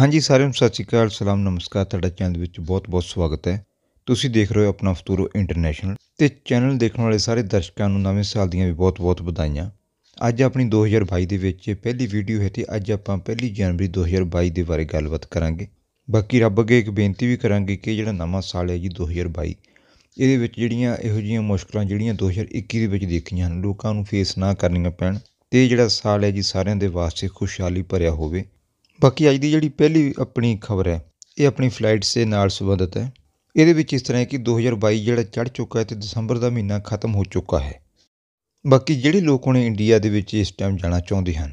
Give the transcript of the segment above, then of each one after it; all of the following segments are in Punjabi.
ਹਾਂਜੀ ਸਾਰਿਆਂ ਨੂੰ ਸਤਿ ਸ਼੍ਰੀ ਅਕਾਲ ਸਲਾਮ ਨਮਸਕਾਰ ਤੁਹਾਡਾ ਚੈਨਲ ਵਿੱਚ ਬਹੁਤ-ਬਹੁਤ ਸਵਾਗਤ ਹੈ ਤੁਸੀਂ ਦੇਖ ਰਹੇ ਹੋ ਆਪਣਾ ਫਤੂਰੋ ਇੰਟਰਨੈਸ਼ਨਲ ਤੇ ਚੈਨਲ ਦੇਖਣ ਵਾਲੇ ਸਾਰੇ ਦਰਸ਼ਕਾਂ ਨੂੰ ਨਵੇਂ ਸਾਲ ਦੀਆਂ ਵੀ ਬਹੁਤ-ਬਹੁਤ ਵਧਾਈਆਂ ਅੱਜ ਆਪਣੀ 2022 ਦੇ ਵਿੱਚ ਪਹਿਲੀ ਵੀਡੀਓ ਹੈ ਤੇ ਅੱਜ ਆਪਾਂ ਪਹਿਲੀ ਜਨਵਰੀ 2022 ਦੇ ਬਾਰੇ ਗੱਲਬਾਤ ਕਰਾਂਗੇ ਬਾਕੀ ਰੱਬ ਅੱਗੇ ਇੱਕ ਬੇਨਤੀ ਵੀ ਕਰਾਂਗੇ ਕਿ ਜਿਹੜਾ ਨਵਾਂ ਸਾਲ ਹੈ ਜੀ 2022 ਇਹਦੇ ਵਿੱਚ ਜਿਹੜੀਆਂ ਇਹੋ ਜਿਹੀਆਂ ਮੁਸ਼ਕਲਾਂ ਜਿਹੜੀਆਂ 2021 ਦੇ ਵਿੱਚ ਦੇਖੀਆਂ ਹਨ ਲੋਕਾਂ ਨੂੰ ਫੇਸ ਨਾ ਕਰਨੀਆਂ ਪੈਣ ਤੇ ਜਿਹੜਾ ਸਾਲ ਹੈ ਜੀ ਸਾਰਿਆਂ ਦੇ ਵਾਸਤੇ ਖੁਸ਼ਹਾਲੀ ਭਰਿਆ ਹੋਵੇ ਬਾਕੀ ਅੱਜ ਦੀ ਜਿਹੜੀ ਪਹਿਲੀ ਆਪਣੀ ਖਬਰ ਹੈ ਇਹ ਆਪਣੀ ਫਲਾਈਟ ਸੇ ਨਾਲ ਸੰਬੰਧਿਤ ਹੈ ਇਹਦੇ ਵਿੱਚ ਇਸ ਤਰ੍ਹਾਂ ਹੈ ਕਿ 2022 ਜਿਹੜਾ ਚੜ ਚੁੱਕਾ ਹੈ ਤੇ ਦਸੰਬਰ ਦਾ ਮਹੀਨਾ ਖਤਮ ਹੋ ਚੁੱਕਾ ਹੈ ਬਾਕੀ ਜਿਹੜੇ ਲੋਕ ਹੁਣ ਇੰਡੀਆ ਦੇ ਵਿੱਚ ਇਸ ਟਾਈਮ ਜਾਣਾ ਚਾਹੁੰਦੇ ਹਨ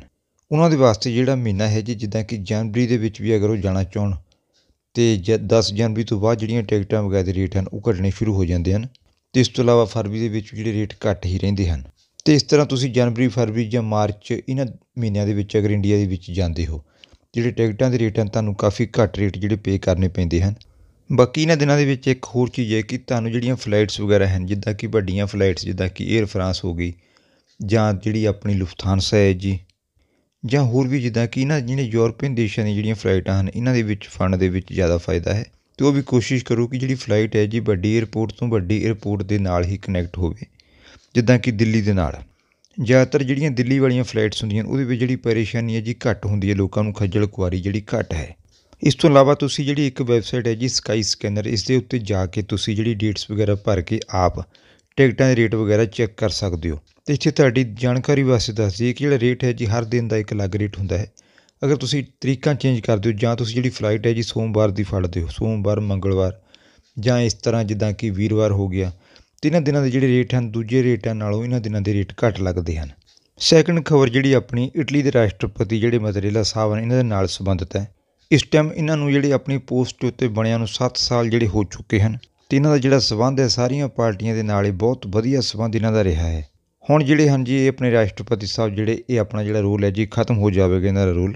ਉਹਨਾਂ ਦੇ ਵਾਸਤੇ ਜਿਹੜਾ ਮਹੀਨਾ ਹੈ ਜੀ ਜਿੱਦਾਂ ਕਿ ਜਨਵਰੀ ਦੇ ਵਿੱਚ ਵੀ ਅਗਰ ਉਹ ਜਾਣਾ ਚਾਹਣ ਤੇ 10 ਜਨਵਰੀ ਤੋਂ ਬਾਅਦ ਜਿਹੜੀਆਂ ਟਿਕਟਾਂ ਵਗੈਰਾ ਦੇ ਰੇਟ ਹਨ ਉਹ ਘਟਣੇ ਸ਼ੁਰੂ ਹੋ ਜਾਂਦੇ ਹਨ ਤੇ ਇਸ ਤੋਂ ਇਲਾਵਾ ਫਰਵਰੀ ਦੇ ਵਿੱਚ ਜਿਹੜੇ ਰੇਟ ਘੱਟ ਹੀ ਰਹਿੰਦੇ ਹਨ ਤੇ ਇਸ ਤਰ੍ਹਾਂ ਤੁਸੀਂ ਜਨਵਰੀ ਫਰਵਰੀ ਜਾਂ ਮਾਰਚ ਇਹਨਾਂ ਮਹੀਨਿਆਂ ਦੇ ਵਿੱਚ ਅਗਰ ਇੰਡੀਆ ਦੇ ਵਿੱਚ ਜਾਂਦੇ ਹੋ ਜਿਹੜੇ ਟਿਕਟਾਂ ਦੇ ਰੇਟ ਹਨ ਤੁਹਾਨੂੰ ਕਾਫੀ ਘੱਟ ਰੇਟ ਜਿਹੜੇ ਪੇ ਕਰਨੇ ਪੈਂਦੇ ਹਨ ਬਾਕੀ ਇਹਨਾਂ ਦਿਨਾਂ ਦੇ ਵਿੱਚ ਇੱਕ ਹੋਰ ਚੀਜ਼ ਹੈ ਕਿ ਤੁਹਾਨੂੰ ਜਿਹੜੀਆਂ ਫਲਾਈਟਸ ਵਗੈਰਾ ਹਨ ਜਿੱਦਾਂ ਕਿ ਵੱਡੀਆਂ ਫਲਾਈਟਸ ਜਿੱਦਾਂ ਕਿ 에ਅਰ ਫਰਾਂਸ ਹੋ ਗਈ ਜਾਂ ਜਿਹੜੀ ਆਪਣੀ ਲੁਫਥਾਂਸਾ ਹੈ ਜੀ ਜਾਂ ਹੋਰ ਵੀ ਜਿੱਦਾਂ ਕਿ ਇਹਨਾਂ ਜਿਹੜੇ ਯੂਰਪੀਅਨ ਦੇਸ਼ਾਂ ਦੀਆਂ ਜਿਹੜੀਆਂ ਫਲਾਈਟਾਂ ਹਨ ਇਹਨਾਂ ਦੇ ਵਿੱਚ ਫੰਡ ਦੇ ਵਿੱਚ ਜ਼ਿਆਦਾ ਫਾਇਦਾ ਹੈ ਤੇ ਉਹ ਵੀ ਕੋਸ਼ਿਸ਼ ਕਰੋ ਕਿ ਜਿਹੜੀ ਫਲਾਈਟ ਹੈ ਜੀ ਵੱਡੀ 에ਅਰਪੋਰਟ ਤੋਂ ਵੱਡੀ 에ਅਰਪੋਰਟ ਦੇ ਨਾਲ ਹੀ ਕਨੈਕਟ ਹੋਵੇ ਜਿੱਦਾਂ ਕਿ ਦਿੱਲੀ ਦੇ ਨਾਲ ਜ਼ਿਆਦਾਤਰ ਜਿਹੜੀਆਂ ਦਿੱਲੀ ਵਾਲੀਆਂ ਫਲਾਈਟਸ ਹੁੰਦੀਆਂ ਉਹਦੇ ਵਿੱਚ ਜਿਹੜੀ ਪਰੇਸ਼ਾਨੀ ਹੈ ਜੀ ਘੱਟ ਹੁੰਦੀ ਹੈ ਲੋਕਾਂ ਨੂੰ ਖੱਜਲ ਖੁਆਰੀ ਜਿਹੜੀ ਘੱਟ ਹੈ ਇਸ ਤੋਂ ਇਲਾਵਾ ਤੁਸੀਂ ਜਿਹੜੀ ਇੱਕ ਵੈਬਸਾਈਟ ਹੈ ਜੀ ਸਕਾਈ ਸਕੈਨਰ ਇਸ ਦੇ ਉੱਤੇ ਜਾ ਕੇ ਤੁਸੀਂ ਜਿਹੜੀ ਡੇਟਸ ਵਗੈਰਾ ਭਰ ਕੇ ਆਪ ਟਿਕਟਾਂ ਦੇ ਰੇਟ ਵਗੈਰਾ ਚੈੱਕ ਕਰ ਸਕਦੇ ਹੋ ਤੇ ਇੱਥੇ ਤੁਹਾਡੀ ਜਾਣਕਾਰੀ ਵਾਸਤੇ ਦੱਸ ਦਈਏ ਕਿ ਜਿਹੜਾ ਰੇਟ ਹੈ ਜੀ ਹਰ ਦਿਨ ਦਾ ਇੱਕ ਅਲੱਗ ਰੇਟ ਹੁੰਦਾ ਹੈ ਅਗਰ ਤੁਸੀਂ ਤਰੀਕਾਂ ਚੇਂਜ ਕਰ ਦਿਓ ਜਾਂ ਤੁਸੀਂ ਜਿਹੜੀ ਫਲਾਈਟ ਹੈ ਜੀ ਸੋਮਵਾਰ ਦੀ ਫੜਦੇ ਹੋ ਸੋਮਵਾਰ ਮੰਗਲਵਾਰ ਜਾਂ ਇਸ ਤਰ੍ਹਾਂ ਜਿੱਦਾਂ ਕਿ ਵੀਰਵਾਰ ਹੋ ਗਿਆ ਅਤੇ ਇਹਨਾਂ ਦਿਨਾਂ ਦੇ ਜਿਹੜੇ ਰੇਟ ਹਨ ਦੂਜੇ ਰੇਟਾਂ ਨਾਲੋਂ ਇਹਨਾਂ ਦਿਨਾਂ ਦੇ ਰੇਟ ਘੱਟ ਲੱਗਦੇ ਹਨ ਸੈਕੰਡ ਖਬਰ ਜਿਹੜੀ ਆਪਣੀ ਇਟਲੀ ਦੇ ਰਾਸ਼ਟਰਪਤੀ ਜਿਹੜੇ ਮਦਰੇਲਾ ਸਾਹਿਬ ਹਨ ਇਹਨਾਂ ਦੇ ਨਾਲ ਸੰਬੰਧਿਤ ਹੈ ਇਸ ਟਾਈਮ ਇਹਨਾਂ ਨੂੰ ਜਿਹੜੇ ਆਪਣੀ ਪੋਸਟ ਉੱਤੇ ਬਣਿਆ ਨੂੰ 7 ਸਾਲ ਜਿਹੜੇ ਹੋ ਚੁੱਕੇ ਹਨ ਤੇ ਇਹਨਾਂ ਦਾ ਜਿਹੜਾ ਸਬੰਧ ਹੈ ਸਾਰੀਆਂ ਪਾਰਟੀਆਂ ਦੇ ਨਾਲ ਹੀ ਬਹੁਤ ਵਧੀਆ ਸਬੰਧ ਇਹਨਾਂ ਦਾ ਰਿਹਾ ਹੈ ਹੁਣ ਜਿਹੜੇ ਹਨ ਜੀ ਇਹ ਆਪਣੇ ਰਾਸ਼ਟਰਪਤੀ ਸਾਹਿਬ ਜਿਹੜੇ ਇਹ ਆਪਣਾ ਜਿਹੜਾ ਰੋਲ ਹੈ ਜੀ ਖਤਮ ਹੋ ਜਾਵੇਗਾ ਇਹਨਾਂ ਦਾ ਰੋਲ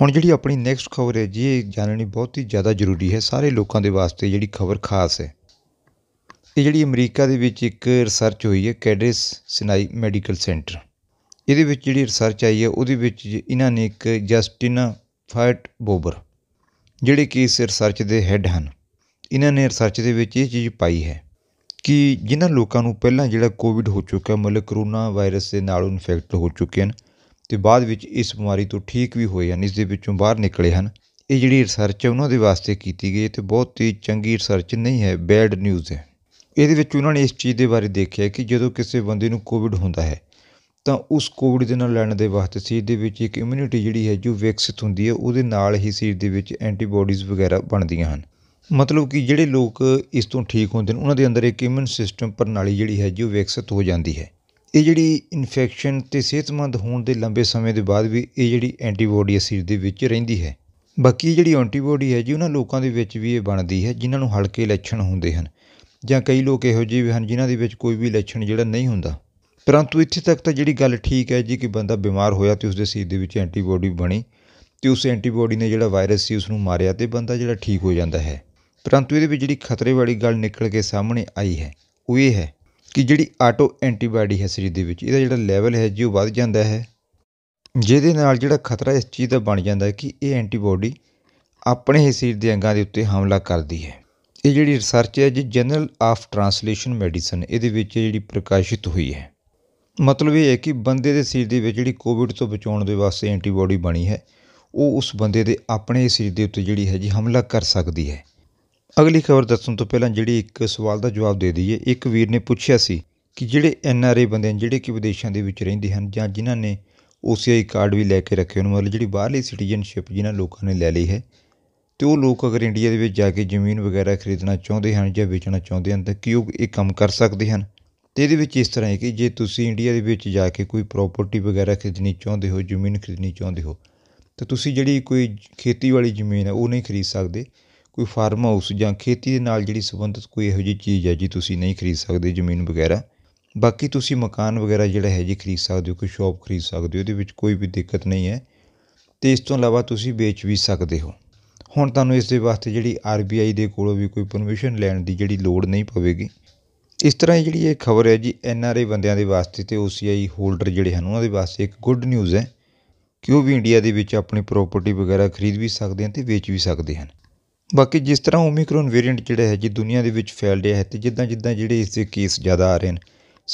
ਹੁਣ ਜਿਹੜੀ ਆਪਣੀ ਨੈਕਸਟ ਖਬਰ ਹੈ ਜੀ ਇਹ ਜਾਣਨੀ ਬਹੁਤ ਹੀ ਜ਼ਿਆਦਾ ਜ਼ਰੂਰੀ ਹੈ ਸਾਰੇ ਲੋਕਾਂ ਦੇ ਵਾਸਤੇ ਜਿਹੜੀ ਖਬਰ ਖਾਸ ਹੈ ਇਹ ਜਿਹੜੀ ਅਮਰੀਕਾ ਦੇ ਵਿੱਚ ਇੱਕ ਰਿਸਰਚ ਹੋਈ ਹੈ ਕੈਡਿਸ ਸਿਨਾਈ ਮੈਡੀਕਲ ਸੈਂਟਰ ਇਹਦੇ ਵਿੱਚ ਜਿਹੜੀ ਰਿਸਰਚ ਆਈ ਹੈ ਉਹਦੇ ਵਿੱਚ ਇਹਨਾਂ ਨੇ ਇੱਕ ਜਸਟਿਨਾ ਫਾਇਟ ਬੋਬਰ ਜਿਹੜੇ ਕਿ ਇਸ ਰਿਸਰਚ ਦੇ ਹੈੱਡ ਹਨ ਇਹਨਾਂ ਨੇ ਰਿਸਰਚ ਦੇ ਵਿੱਚ ਇਹ ਚੀਜ਼ ਪਾਈ ਹੈ ਕਿ ਜਿਨ੍ਹਾਂ ਲੋਕਾਂ ਨੂੰ ਪਹਿਲਾਂ ਜਿਹੜਾ ਕੋਵਿਡ ਹੋ ਚੁੱਕਾ ਹੈ ਮਤਲਬ ਕਰੋਨਾ ਵਾਇਰਸ ਦੇ ਨਾਲ ਇਨਫੈਕਟ ਹੋ ਚੁੱਕੇ ਹਨ ਤੇ ਬਾਅਦ ਵਿੱਚ ਇਸ ਬਿਮਾਰੀ ਤੋਂ ਠੀਕ ਵੀ ਹੋਏ ਹਨ ਇਸ ਦੇ ਵਿੱਚੋਂ ਬਾਹਰ ਨਿਕਲੇ ਹਨ ਇਹ ਜਿਹੜੀ ਰਿਸਰਚ ਹੈ ਉਹਨਾਂ ਦੇ ਵਾਸਤੇ ਕੀਤੀ ਗਈ ਤੇ ਬਹੁਤ ਹੀ ਚੰਗੀ ਰਿਸਰਚ ਨਹੀਂ ਹੈ ਬੈਡ ਨਿਊਜ਼ ਹੈ ਇਹਦੇ ਵਿੱਚ ਉਹਨਾਂ ਨੇ ਇਸ ਚੀਜ਼ ਦੇ ਬਾਰੇ ਦੇਖਿਆ ਕਿ ਜਦੋਂ ਕਿਸੇ ਬੰਦੇ ਨੂੰ ਕੋਵਿਡ ਹੁੰਦਾ ਹੈ ਤਾਂ ਉਸ ਕੋਵਿਡ ਦੇ ਨਾਲ ਲੜਨ ਦੇ ਵਾਸਤੇ ਸਰੀਰ ਦੇ ਵਿੱਚ ਇੱਕ ਇਮਿਊਨਿਟੀ ਜਿਹੜੀ ਹੈ ਜੋ ਵਿਕਸਿਤ ਹੁੰਦੀ ਹੈ ਉਹਦੇ ਨਾਲ ਹੀ ਸਰੀਰ ਦੇ ਵਿੱਚ ਐਂਟੀਬਾਡੀਜ਼ ਵਗੈਰਾ ਬਣਦੀਆਂ ਹਨ ਮਤਲਬ ਕਿ ਜਿਹੜੇ ਲੋਕ ਇਸ ਤੋਂ ਠੀਕ ਹੁੰਦੇ ਨੇ ਉਹਨਾਂ ਦੇ ਅੰਦਰ ਇੱਕ ਇਮਿਊਨ ਸਿਸਟਮ ਪ੍ਰਣਾਲੀ ਜਿਹੜੀ ਹੈ ਜੋ ਵਿਕਸਿਤ ਹੋ ਜਾਂਦੀ ਹੈ ਇਹ ਜਿਹੜੀ ਇਨਫੈਕਸ਼ਨ ਤੇ ਸਿਹਤਮੰਦ ਹੋਣ ਦੇ ਲੰਬੇ ਸਮੇਂ ਦੇ ਬਾਅਦ ਵੀ ਇਹ ਜਿਹੜੀ ਐਂਟੀਬਾਡੀ ਸਰੀਰ ਦੇ ਵਿੱਚ ਰਹਿੰਦੀ ਹੈ ਬਾਕੀ ਜਿਹੜੀ ਐਂਟੀਬਾਡੀ ਹੈ ਜੀ ਉਹਨਾਂ ਲੋਕਾਂ ਦੇ ਵਿੱਚ ਵੀ ਇਹ ਬਣਦੀ ਹੈ ਜਿਨ੍ਹਾਂ ਨੂੰ ਹਲਕੇ ਲੱਛਣ ਹੁੰਦੇ ਹਨ ਜਾਂ ਕਈ ਲੋਕ ਇਹੋ ਜਿਹੇ ਵੀ ਹਨ ਜਿਨ੍ਹਾਂ ਦੇ ਵਿੱਚ ਕੋਈ ਵੀ ਲੱਛਣ ਜਿਹੜਾ ਨਹੀਂ ਹੁੰਦਾ ਪਰੰਤੂ ਇੱਥੇ ਤੱਕ ਤਾਂ ਜਿਹੜੀ ਗੱਲ ਠੀਕ ਹੈ ਜੀ ਕਿ ਬੰਦਾ ਬਿਮਾਰ ਹੋਇਆ ਤੇ ਉਸਦੇ ਸਰੀਰ ਦੇ ਵਿੱਚ ਐਂਟੀਬਾਡੀ ਬਣੀ ਤੇ ਉਸ ਐਂਟੀਬਾਡੀ ਨੇ ਜਿਹੜਾ ਵਾਇਰਸ ਸੀ ਉਸ ਨੂੰ ਮਾਰਿਆ ਤੇ ਬੰਦਾ ਜਿਹੜਾ ਠੀਕ ਹੋ ਜਾਂਦਾ ਹੈ ਪਰੰਤੂ ਇਹਦੇ ਵਿੱਚ ਜਿਹੜੀ ਖਤਰੇ ਵਾਲੀ ਗੱਲ ਨਿਕਲ ਕੇ ਸਾਹਮਣੇ ਆਈ ਹੈ ਉਹ ਇਹ ਹੈ ਕਿ ਜਿਹੜੀ ਆਟੋ ਐਂਟੀਬਾਡੀ ਹੈ ਸਰੀਰ ਦੇ ਵਿੱਚ ਇਹਦਾ ਜਿਹੜਾ ਲੈਵਲ ਹੈ ਜੀ ਉਹ ਵੱਧ ਜਾਂਦਾ ਹੈ ਜਿਹਦੇ ਨਾਲ ਜਿਹੜਾ ਖਤਰਾ ਇਸ ਚੀਜ਼ ਦਾ ਬਣ ਜਾਂਦਾ ਹੈ ਕਿ ਇਹ ਐਂਟੀਬਾਡੀ ਆਪਣੇ ਹੀ ਸਰੀਰ ਦੇ ਅੰਗਾਂ ਦੇ ਉੱਤੇ ਹਮਲਾ ਕਰਦੀ ਹੈ ਇਹ ਜਿਹੜੀ ਰਿਸਰਚ ਹੈ ਜੀ ਜਨਰਲ ਆਫ ਟਰਾਂਸਲੇਸ਼ਨ ਮੈਡੀਸਨ ਇਹਦੇ ਵਿੱਚ ਜਿਹੜੀ ਪ੍ਰਕਾਸ਼ਿਤ ਹੋਈ ਹੈ ਮਤਲਬ ਇਹ ਹੈ ਕਿ ਬੰਦੇ ਦੇ ਸਰੀਰ ਦੇ ਵਿੱਚ ਜਿਹੜੀ ਕੋਵਿਡ ਤੋਂ ਬਚਾਉਣ ਦੇ ਵਾਸਤੇ ਐਂਟੀਬਾਡੀ ਬਣੀ ਹੈ ਉਹ ਉਸ ਬੰਦੇ ਦੇ ਆਪਣੇ ਸਰੀਰ ਦੇ ਉੱਤੇ ਜਿਹੜੀ ਹੈ ਜੀ ਹਮਲਾ ਕਰ ਸਕਦੀ ਹੈ ਅਗਲੀ ਖਬਰ ਦੱਸਣ ਤੋਂ ਪਹਿਲਾਂ ਜਿਹੜੀ ਇੱਕ ਸਵਾਲ ਦਾ ਜਵਾਬ ਦੇ ਦਈਏ ਇੱਕ ਵੀਰ ਨੇ ਪੁੱਛਿਆ ਸੀ ਕਿ ਜਿਹੜੇ ਐਨ ਆਰ ਆਈ ਬੰਦੇ ਨੇ ਜਿਹੜੇ ਕਿ ਵਿਦੇਸ਼ਾਂ ਦੇ ਵਿੱਚ ਰਹਿੰਦੇ ਹਨ ਜਾਂ ਜਿਨ੍ਹਾਂ ਨੇ ਓਸੀਆਈ ਕਾਰਡ ਵੀ ਲੈ ਕੇ ਰੱਖੇ ਉਹਨਾਂ ਮਤਲਬ ਜਿਹੜੀ ਬਾਹਰਲੀ ਸਿਟੀਜ਼ਨਸ਼ਿਪ ਜਿਨ੍ਹਾਂ ਲੋਕਾਂ ਨੇ ਲੈ ਲਈ ਹੈ ਅਤੇ ਉਹ ਲੋਕ ਅਗਰ ਇੰਡੀਆ ਦੇ ਵਿੱਚ ਜਾ ਕੇ ਜ਼ਮੀਨ ਵਗੈਰਾ ਖਰੀਦਣਾ ਚਾਹੁੰਦੇ ਹਨ ਜਾਂ ਵੇਚਣਾ ਚਾਹੁੰਦੇ ਹਨ ਤਾਂ ਕੀ ਉਹ ਇਹ ਕੰਮ ਕਰ ਸਕਦੇ ਹਨ ਅਤੇ ਇਹਦੇ ਵਿੱਚ ਇਸ ਤਰ੍ਹਾਂ ਹੈ ਕਿ ਜੇ ਤੁਸੀਂ ਇੰਡੀਆ ਦੇ ਵਿੱਚ ਜਾ ਕੇ ਕੋਈ ਪ੍ਰੋਪਰਟੀ ਵਗੈਰਾ ਖਰੀਦਣੀ ਚਾਹੁੰਦੇ ਹੋ ਜ਼ਮੀਨ ਖਰੀਦਣੀ ਚਾਹੁੰਦੇ ਹੋ ਤਾਂ ਤੁਸੀਂ ਜਿਹੜੀ ਕੋਈ ਖੇਤੀ ਵਾਲੀ ਜ਼ਮੀਨ ਹੈ ਉਹ ਨਹੀਂ ਖਰੀਦ ਸਕਦੇ ਕੋਈ ਫਾਰਮ ਹਾਊਸ ਜਾਂ ਖੇਤੀ ਦੇ ਨਾਲ ਜਿਹੜੀ ਸੰਬੰਧਿਤ ਕੋਈ ਇਹੋ ਜਿਹੀ ਚੀਜ਼ ਹੈ ਜੀ ਤੁਸੀਂ ਨਹੀਂ ਖਰੀਦ ਸਕਦੇ ਜ਼ਮੀਨ ਵਗੈਰਾ ਬਾਕੀ ਤੁਸੀਂ ਮਕਾਨ ਵਗੈਰਾ ਜਿਹੜਾ ਹੈ ਜੀ ਖਰੀਦ ਸਕਦੇ ਹੋ ਕੋਈ ਸ਼ਾਪ ਖਰੀਦ ਸਕਦੇ ਹੋ ਇਹਦੇ ਵਿੱਚ ਕੋਈ ਵੀ ਦਿੱਕਤ ਨਹੀਂ ਹੈ ਤੇ ਇਸ ਤੋਂ ਇਲਾਵਾ ਤੁਸੀਂ ਵੇਚ ਵੀ ਸਕਦੇ ਹੋ ਹੁਣ ਤੁਹਾਨੂੰ ਇਸ ਦੇ ਵਾਸਤੇ ਜਿਹੜੀ ਆਰ ਬੀ ਆਈ ਦੇ ਕੋਲੋਂ ਵੀ ਕੋਈ ਪਰਮਿਸ਼ਨ ਲੈਣ ਦੀ ਜਿਹੜੀ ਲੋੜ ਨਹੀਂ ਪਵੇਗੀ ਇਸ ਤਰ੍ਹਾਂ ਜਿਹੜੀ ਇਹ ਖਬਰ ਹੈ ਜੀ ਐਨ ਆਰ ਆਈ ਬੰਦਿਆਂ ਦੇ ਵਾਸਤੇ ਤੇ ਓ ਸੀ ਆਈ ਹੋਲਡਰ ਜਿਹੜੇ ਹਨ ਉਹਨਾਂ ਦੇ ਵਾਸਤੇ ਇੱਕ ਗੁੱਡ ਨਿਊਜ਼ ਹੈ ਕਿ ਉਹ ਵੀ ਇੰਡੀਆ ਦੇ ਵਿੱਚ ਆਪਣੀ ਪ੍ਰਾਪਰਟੀ ਵਗੈਰਾ ਖਰੀਦ ਵੀ ਸਕਦੇ ਹਨ ਤੇ ਵੇਚ ਵੀ ਸਕਦੇ ਹਨ ਬਾਕੀ ਜਿਸ ਤਰ੍ਹਾਂ ਓਮਿਕਰੋਨ ਵੇਰੀਐਂਟ ਜਿਹੜਾ ਹੈ ਜੀ ਦੁਨੀਆ ਦੇ ਵਿੱਚ ਫੈਲ ਰਿਹਾ ਹੈ ਤੇ ਜਿੱਦਾਂ ਜਿੱਦਾਂ ਜਿਹੜੇ ਇਸ ਦੇ ਕੇਸ ਜ਼ਿਆਦਾ ਆ ਰਹੇ ਹਨ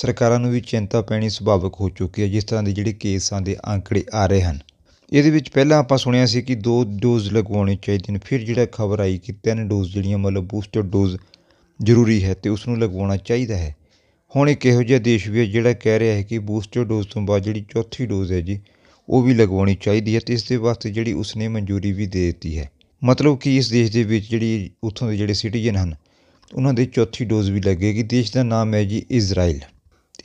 ਸਰਕਾਰਾਂ ਨੂੰ ਵੀ ਚਿੰਤਾ ਪੈਣੀ ਸੁਭਾਵਿਕ ਹੋ ਚੁੱਕੀ ਹੈ ਜਿਸ ਤਰ੍ਹਾਂ ਦੇ ਜਿਹੜੇ ਕੇਸਾਂ ਦੇ ਅੰਕੜੇ ਆ ਰਹੇ ਹਨ ਇਹਦੇ ਵਿੱਚ ਪਹਿਲਾਂ ਆਪਾਂ ਸੁਣਿਆ ਸੀ ਕਿ ਦੋ ਡੋਜ਼ ਲਗਵਾਉਣੇ ਚਾਹੀਦੇ ਨੇ ਫਿਰ ਜਿਹੜਾ ਖਬਰ ਆਈ ਕਿ ਤਿੰਨ ਡੋਜ਼ ਜਿਹੜੀਆਂ ਮਤਲਬ ਬੂਸਟਰ ਡੋਜ਼ ਜ਼ਰੂਰੀ ਹੈ ਤੇ ਉਸ ਨੂੰ ਲਗਵਾਉਣਾ ਚਾਹੀਦਾ ਹੈ ਹੁਣ ਇੱਕ ਇਹੋ ਜਿਹਾ ਦੇਸ਼ ਵੀ ਹੈ ਜਿਹੜਾ ਕਹਿ ਰਿਹਾ ਹੈ ਕਿ ਬੂਸਟਰ ਡੋਜ਼ ਤੋਂ ਬਾਅਦ ਜਿਹੜੀ ਚੌਥੀ ਡੋਜ਼ ਹੈ ਜੀ ਉਹ ਵੀ ਲਗਵਾਉਣੀ ਚਾਹੀਦੀ ਹੈ ਤੇ ਇਸ ਦੇ ਵਾਸਤੇ ਜਿਹੜੀ ਉਸਨੇ ਮਨਜ਼ੂਰੀ ਵੀ ਦੇ ਦਿੱਤੀ ਹੈ ਮਤਲਬ ਕਿ ਇਸ ਦੇਸ਼ ਦੇ ਵਿੱਚ ਜਿਹੜੀ ਉੱਥੋਂ ਦੇ ਜਿਹੜੇ ਸਿਟੀਜ਼ਨ ਹਨ ਉਹਨਾਂ ਦੇ ਚੌਥੀ ਡੋਜ਼ ਵੀ ਲੱਗੇਗੀ ਦੇਸ਼ ਦਾ ਨਾਮ ਹੈ ਜੀ ਇਜ਼ਰਾਈਲ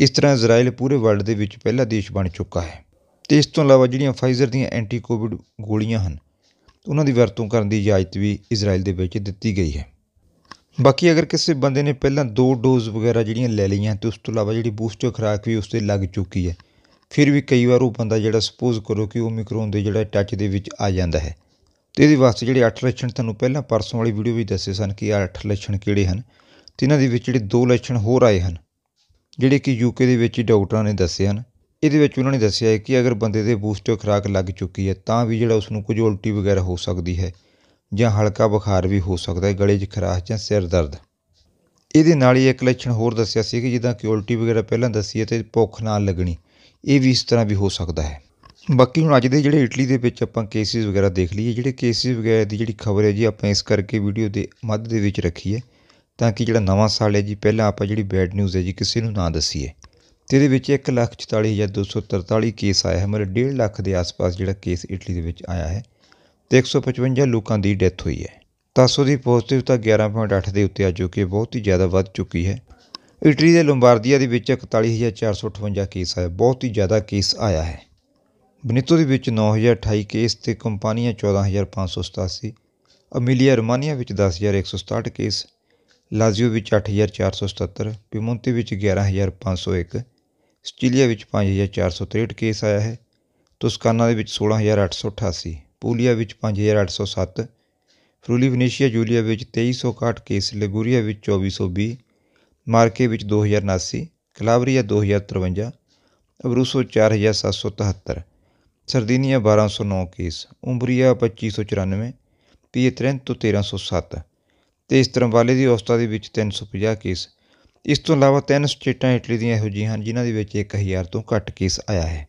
ਇਸ ਤਰ੍ਹਾਂ ਇਜ਼ਰਾਈਲ ਪੂਰੇ ਵਰਲਡ ਦੇ ਵਿੱਚ ਪਹਿਲਾ ਦੇਸ਼ ਬਣ ਚੁੱਕਾ ਹੈ ਤੇ ਇਸ ਤੋਂ ਇਲਾਵਾ ਜਿਹੜੀਆਂ ਫਾਈਜ਼ਰ ਦੀਆਂ ਐਂਟੀ ਕੋਵਿਡ ਗੋਲੀਆਂ ਹਨ ਉਹਨਾਂ ਦੀ ਵਰਤੋਂ ਕਰਨ ਦੀ ਇਜਾਜ਼ਤ ਵੀ ਇਜ਼ਰਾਈਲ ਦੇ ਵਿੱਚ ਦਿੱਤੀ ਗਈ ਹੈ ਬਾਕੀ ਅਗਰ ਕਿਸੇ ਬੰਦੇ ਨੇ ਪਹਿਲਾਂ ਦੋ ਡੋਜ਼ ਵਗੈਰਾ ਜਿਹੜੀਆਂ ਲੈ ਲਈਆਂ ਤੇ ਉਸ ਤੋਂ ਇਲਾਵਾ ਜਿਹੜੀ ਬੂਸਟਰ ਖੁਰਾਕ ਵੀ ਉਸ ਤੇ ਲੱਗ ਚੁੱਕੀ ਹੈ ਫਿਰ ਵੀ ਕਈ ਵਾਰ ਉਹ ਬੰਦਾ ਜਿਹੜਾ ਸੁਪੋਜ਼ ਕਰੋ ਕਿ ਉਹ ਮਿਕਰੋਨ ਦੇ ਜਿਹੜਾ ਟੱਚ ਦੇ ਵਿੱਚ ਆ ਜਾਂਦਾ ਹੈ ਤੇ ਇਹਦੇ ਵਾਸਤੇ ਜਿਹੜੇ 8 ਲੱਛਣ ਤੁਹਾਨੂੰ ਪਹਿਲਾਂ ਪਰਸੋਂ ਵਾਲੀ ਵੀਡੀਓ ਵਿੱਚ ਦੱਸੇ ਸਨ ਕਿ ਇਹ 8 ਲੱਛਣ ਕਿਹੜੇ ਹਨ ਤੇ ਇਹਨਾਂ ਦੇ ਵਿੱਚ ਜਿਹੜੇ ਦੋ ਲੱਛਣ ਹੋਰ ਆਏ ਹਨ ਜਿਹੜੇ ਕਿ ਯੂਕੇ ਦੇ ਵਿੱਚ ਡਾਕਟਰਾਂ ਨੇ ਦੱਸੇ ਹਨ ਇਹਦੇ ਵਿੱਚ ਉਹਨਾਂ ਨੇ ਦੱਸਿਆ ਹੈ ਕਿ ਅਗਰ ਬੰਦੇ ਦੇ ਬੂਸਟਰ ਖੁਰਾਕ ਲੱਗ ਚੁੱਕੀ ਹੈ ਤਾਂ ਵੀ ਜਿਹੜਾ ਉਸ ਨੂੰ ਕੁਝ ਉਲਟੀ ਵਗੈਰਾ ਹੋ ਸਕਦੀ ਹੈ ਜਾਂ ਹਲਕਾ ਬੁਖਾਰ ਵੀ ਹੋ ਸਕਦਾ ਹੈ ਗਲੇ 'ਚ ਖਰਾਸ਼ ਜਾਂ ਸਿਰ ਦਰਦ ਇਹਦੇ ਨਾਲ ਹੀ ਇੱਕ ਲੱਛਣ ਹੋਰ ਦੱਸਿਆ ਸੀ ਕਿ ਜਿੱਦਾਂ ਕਿ ਉਲਟੀ ਵਗੈਰਾ ਪਹਿਲਾਂ ਦੱਸੀ ਹੈ ਤੇ ਭੁੱਖ ਨਾਲ ਲੱਗਣੀ ਇਹ ਵੀ ਇਸ ਤਰ੍ਹਾਂ ਵੀ ਹੋ ਸਕਦਾ ਹੈ ਬਾਕੀ ਹੁਣ ਅੱਜ ਦੇ ਜਿਹੜੇ ਇਟਲੀ ਦੇ ਵਿੱਚ ਆਪਾਂ ਕੇਸਿਸ ਵਗੈਰਾ ਦੇਖ ਲਈਏ ਜਿਹੜੇ ਕੇਸਿਸ ਵਗੈਰਾ ਦੀ ਜਿਹੜੀ ਖਬਰ ਹੈ ਜੀ ਆਪਾਂ ਇਸ ਕਰਕੇ ਵੀਡੀਓ ਦੇ ਮੱਧ ਦੇ ਵਿੱਚ ਰੱਖੀ ਹੈ ਤਾਂ ਕਿ ਜਿਹੜਾ ਨਵਾਂ ਸਾਲ ਹੈ ਜੀ ਪਹਿਲਾਂ ਆਪਾਂ ਜਿਹੜੀ ਬੈਡ ਨਿਊਜ਼ ਹੈ ਜੀ ਕਿਸੇ ਨੂੰ ਨਾ ਦੱਸੀਏ ਤੇ ਇਹਦੇ ਵਿੱਚ 144243 ਲੱਖ ਹਜ਼ਾਰ ਕੇਸ ਆਇਆ ਹੈ ਮਤਲਬ ਡੇਢ ਲੱਖ ਦੇ ਆਸ ਪਾਸ ਜਿਹੜਾ ਕੇਸ ਇਟਲੀ ਦੇ ਵਿੱਚ ਆਇਆ ਹੈ ਤੇ 155 ਲੋਕਾਂ ਦੀ ਡੈਥ ਹੋਈ ਹੈ ਤਾਸੋ ਦੀ ਪੋਜ਼ਿਟਿਵਤਾ 11.8 ਦੇ ਉੱਤੇ ਆ ਜੋ ਕਿ ਬਹੁਤ ਹੀ ਜ਼ਿਆਦਾ ਵੱਧ ਚੁੱਕੀ ਹੈ ਇਟਲੀ ਦੇ ਲੋਂਬਾਰਡੀਆ ਦੇ ਵਿੱਚ 41458 ਕੇਸ ਆਇਆ ਬਹੁਤ ਹੀ ਜ਼ਿਆਦਾ ਕੇਸ ਆਇਆ ਹੈ ਬਨੀਤੋ ਦੇ ਵਿੱਚ 9028 ਕੇਸ ਤੇ ਕੰਪਨੀਆਂ 14587 ਅਮੀਲੀਆ ਰੋਮਾਨੀਆ ਵਿੱਚ 10167 ਕੇਸ ਲਾਜ਼ੀਓ ਵਿੱਚ 8477 ਪਿਮੋਂਤੀ ਵਿੱਚ 11501 ਸਟੀਲੀਆ ਵਿੱਚ 5463 ਕੇਸ ਆਇਆ ਹੈ ਤੁਸਕਾਨਾ ਦੇ ਵਿੱਚ 16888 ਪੂਲੀਆ ਵਿੱਚ 5807 ਫਰੂਲੀ ਵੈਨੇਸ਼ੀਆ ਜੂਲੀਆ ਵਿੱਚ 2361 ਕੇਸ ਲਗੂਰੀਆ ਵਿੱਚ 2420 ਮਾਰਕੇ ਵਿੱਚ 2079 ਕਲਾਵਰੀਆ 2053 ਅਬਰੂਸੋ 4773 ਸਰਦੀਨੀਆ 1209 ਕੇਸ ਉਮਬਰੀਆ 2594 ਪੀਏ 33 ਤੋਂ 1307 ਤੇ ਇਸ ਤਰ੍ਹਾਂ ਵਾਲੇ ਦੀ ਔਸਤਾ ਦੇ ਵਿੱਚ 350 ਕੇਸ ਇਸ ਤੋਂ ਇਲਾਵਾ ਤਿੰਨ ਸਟੇਟਾਂ ਇਟਲੀ ਦੀਆਂ ਇਹੋ ਜਿਹੀਆਂ ਹਨ ਜਿਨ੍ਹਾਂ ਦੇ ਵਿੱਚ 1000 ਤੋਂ ਘੱਟ ਕੇਸ ਆਇਆ ਹੈ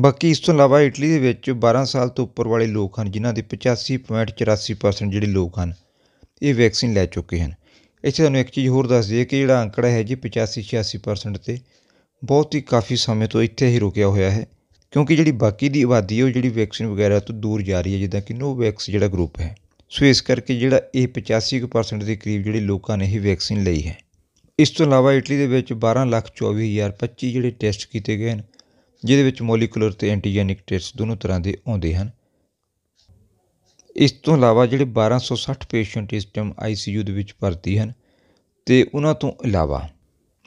ਬਾਕੀ ਇਸ ਤੋਂ ਇਲਾਵਾ ਇਟਲੀ ਦੇ ਵਿੱਚ 12 ਸਾਲ ਤੋਂ ਉੱਪਰ ਵਾਲੇ ਲੋਕ ਹਨ ਜਿਨ੍ਹਾਂ ਦੇ 85.84% ਜਿਹੜੇ ਲੋਕ ਹਨ ਇਹ ਵੈਕਸੀਨ ਲੈ ਚੁੱਕੇ ਹਨ ਇੱਥੇ ਤੁਹਾਨੂੰ ਇੱਕ ਚੀਜ਼ ਹੋਰ ਦੱਸ ਦਈਏ ਕਿ ਜਿਹੜਾ ਅੰਕੜਾ ਹੈ ਜੀ 85-86% ਤੇ ਬਹੁਤ ਹੀ ਕਾਫੀ ਸਮੇਂ ਤੋਂ ਇੱਥੇ ਹੀ ਰੁਕਿਆ ਹੋਇਆ ਹੈ ਕਿਉਂਕਿ ਜਿਹੜੀ ਬਾਕੀ ਦੀ ਆਬਾਦੀ ਹੈ ਉਹ ਜਿਹੜੀ ਵੈਕਸੀਨ ਵਗੈਰਾ ਤੋਂ ਦੂਰ ਜਾ ਰਹੀ ਹੈ ਜਿੱਦਾਂ ਕਿ ਵੈਕਸ ਜਿਹੜਾ ਗਰੁੱਪ ਹੈ ਸੋ ਇਸ ਕਰਕੇ ਜਿਹੜਾ ਇਹ 85% ਦੇ ਕਰੀਬ ਜਿਹੜੇ ਲੋਕਾਂ ਨੇ ਇਹ ਵੈਕਸੀਨ ਲਈ ਹੈ ਇਸ ਤੋਂ ਇਲਾਵਾ ਇਟਲੀ ਦੇ ਵਿੱਚ 12 ਲੱਖ 24025 ਜਿਹੜੇ ਟੈਸਟ ਕੀਤੇ ਗਏ ਹਨ ਜਿਹਦੇ ਵਿੱਚ ਮੋਲੀਕੂਲਰ ਤੇ ਐਂਟੀਜੈਨਿਕ ਟੈਸਟ ਦੋਨੋਂ ਤਰ੍ਹਾਂ ਦੇ ਆਉਂਦੇ ਹਨ ਇਸ ਤੋਂ ਇਲਾਵਾ ਜਿਹੜੇ 1260 ਪੇਸ਼ੈਂਟ ਇਸ ਟਾਈਮ ਆਈਸੀਯੂ ਦੇ ਵਿੱਚ ਭਰਤੀ ਹਨ ਤੇ ਉਹਨਾਂ ਤੋਂ ਇਲਾਵਾ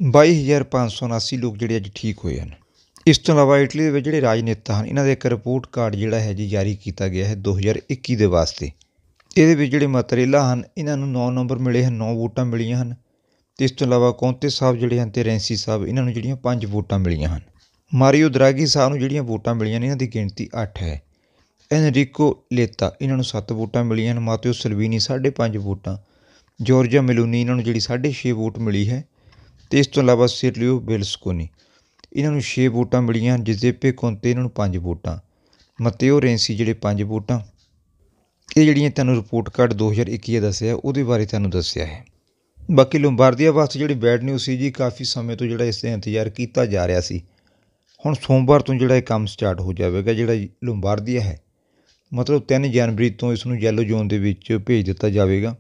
22579 ਲੋਕ ਜਿਹੜੇ ਅੱਜ ਠੀਕ ਹੋਏ ਹਨ ਇਸ ਤੋਂ ਇਲਾਵਾ ਇਟਲੀ ਦੇ ਵਿੱਚ ਜਿਹੜੇ ਰਾਜਨੇਤਾ ਹਨ ਇਹਨਾਂ ਦਾ ਇੱਕ ਰਿਪੋਰਟ ਕਾਰਡ ਜਿਹੜਾ ਹੈ ਜੀ ਜਾਰੀ ਕੀਤਾ ਗਿਆ ਹੈ 2021 ਦੇ ਵਾਸਤੇ ਇਹਦੇ ਵਿੱਚ ਜਿਹੜੇ ਮਤਰੇਲਾ ਹਨ ਇਹਨਾਂ ਨੂੰ 9 ਨੰਬਰ ਮਿਲੇ ਹਨ 9 ਵੋਟਾਂ ਮਿਲੀਆਂ ਹਨ ਇਸ ਤੋਂ ਇਲਾਵਾ ਕੋਂਤੇ ਸਾਹਿਬ ਜਿਹੜੇ ਹਨ ਤੇ ਰੈਂਸੀ ਸਾਹਿਬ ਇਹਨਾਂ ਨੂੰ ਜਿਹੜੀਆਂ ਪੰਜ ਵੋਟਾਂ ਮਿਲੀਆਂ ਹਨ ਮਾਰੀਓ ਦਰਾਗੀ ਸਾਹਿਬ ਨੂੰ ਜਿਹੜੀਆਂ ਵੋਟਾਂ ਮਿਲੀਆਂ ਨੇ ਇਹਨਾਂ ਦੀ ਗਿਣਤੀ 8 ਹੈ ਐਨਰੀਕੋ ਲੇਤਾ ਇਹਨਾਂ ਨੂੰ 7 ਵੋਟਾਂ ਮਿਲੀਆਂ ਨੇ ਮਾਤਿਓ ਸਲਵੀਨੀ 5.5 ਵੋਟਾਂ ਜੋਰਜਾ ਮਿਲੂਨੀ ਇਹਨਾਂ ਨੂੰ ਜਿਹੜੀ 6.5 ਵੋਟ ਮਿਲੀ ਹੈ ਤੇ ਇਸ ਤੋਂ ਇਲਾਵਾ ਸਿਰਲਿਓ ਬਿਲਸਕੋਨੀ ਇਹਨਾਂ ਨੂੰ 6 ਵੋਟਾਂ ਮਿਲੀਆਂ ਜਿਜ਼ੇਪੇ ਕੋਂਤੇ ਇਹਨਾਂ ਨੂੰ 5 ਵੋਟਾਂ ਮਤੇਓ ਰੈਂਸੀ ਜਿਹੜੇ 5 ਵੋਟਾਂ ਇਹ ਜਿਹੜੀਆਂ ਤੁਹਾਨੂੰ ਰਿਪੋਰਟ ਕਾਰਡ 2021 ਦੱਸਿਆ ਉਹਦੇ ਬਾਰੇ ਤੁਹਾਨੂੰ ਦੱਸਿਆ ਹੈ ਬਾਕੀ ਲੋਂਬਾਰਡੀਆ ਵਾਸਤੇ ਜਿਹੜੀ ਬੈਡ ਨਿਊਜ਼ ਸੀ ਜੀ ਕਾਫੀ ਸਮੇਂ ਤੋਂ ਜਿਹੜਾ ਇਸ ਦਾ ਇੰਤਜ਼ਾਰ ਕੀਤਾ ਜਾ ਰਿਹਾ ਸੀ ਹੁਣ ਸੋਮਵਾਰ ਤੋਂ ਜਿਹੜਾ ਇਹ ਕੰਮ ਸਟਾਰਟ ਹੋ ਜਾਵੇਗਾ ਜਿਹੜਾ ਲੋਂਬਾਰਡੀਆ ਹੈ ਮਤਲਬ 3 ਜਨਵਰੀ ਤੋਂ ਇਸ ਨੂੰ ਯੈਲੋ ਜ਼ੋਨ ਦੇ ਵਿੱਚ ਭੇਜ ਦਿੱਤਾ ਜਾਵੇਗਾ